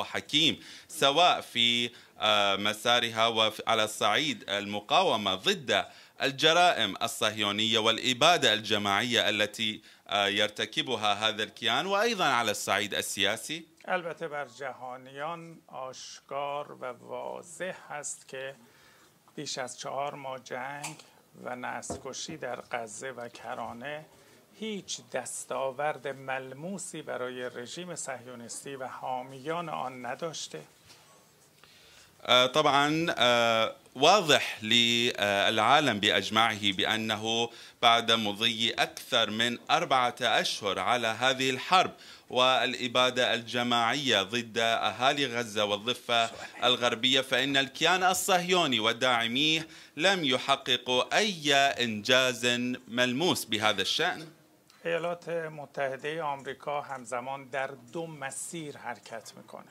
وحكيم سواء في آه، مسارها وعلى الصعيد المقاومة ضد الجرائم الصهيونية والإبادة الجماعية التي آه، يرتكبها هذا الكيان وأيضا على الصعيد السياسي البته بر جهانیان آشکار و واضح هست که بیش از چهار ماه جنگ و نسلکشی در غزه و کرانه هیچ دستاورد ملموسی برای رژیم صهیونیستی و حامیان آن نداشته آه، طبعا آه، واضح للعالم باجمعه بانه بعد مضي اكثر من اربعه اشهر على هذه الحرب والاباده الجماعيه ضد اهالي غزه والضفه الغربيه فان الكيان الصهيوني وداعميه لم يحققوا اي انجاز ملموس بهذا الشان ایالات متحده آمریکا همزمان در دو مسیر حرکت میکنه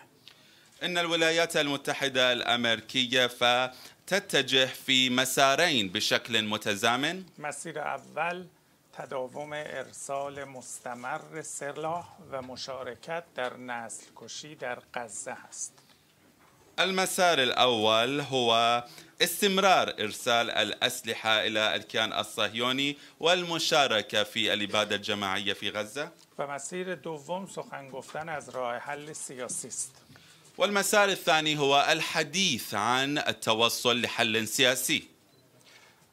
ان الولايات المتحده الامريكيه فتتجه في مسارين بشكل متزامن مسیر اول تداوم ارسال مستمر سلاح و مشارکت در نسل کشی در غزه است المسار الاول هو استمرار ارسال الاسلحه الى الكيان الصهيوني والمشاركه في الاباده الجماعيه في غزه والمسار الثاني هو الحديث عن التوصل لحل سياسي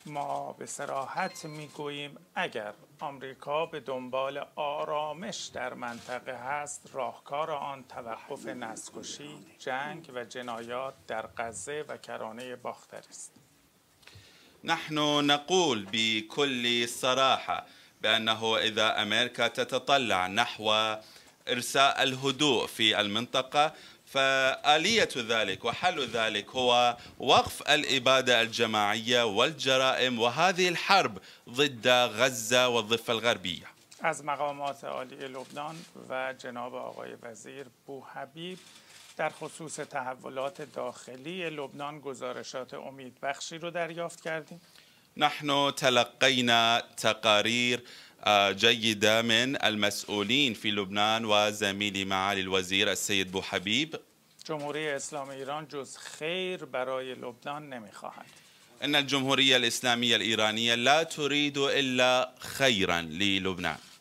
ما به سراحت میگوییم اگر آمریکا به دنبال آرامش در منطقه هست راهکار آن توقف نسکشی، جنگ و جنایات در غزه و کرانه باختر است نحن نقول بكل صراحة بانه اذا أمريكا تتطلع نحو ارساء الهدوء في المنطقة فآلية ذلك وحل ذلك هو وقف الإبادة الجماعية والجرائم وهذه الحرب ضد غزة والضفة الغربية از مقامات عالی لبنان و جناب آقای وزیر بو حبیب در خصوص تحولات داخلی لبنان گزارشات امید بخشی رو دریافت کردیم نحن تلقینا تقاریر جيدة من المسؤولين في لبنان وزميلي معالي الوزير السيد بو حبيب جمهوری اسلام ایران جز خیر برای لبنان نمیخواهد ان الجمهوریه الاسلامیه ایرانیه لا ترید الا خیرا للبنان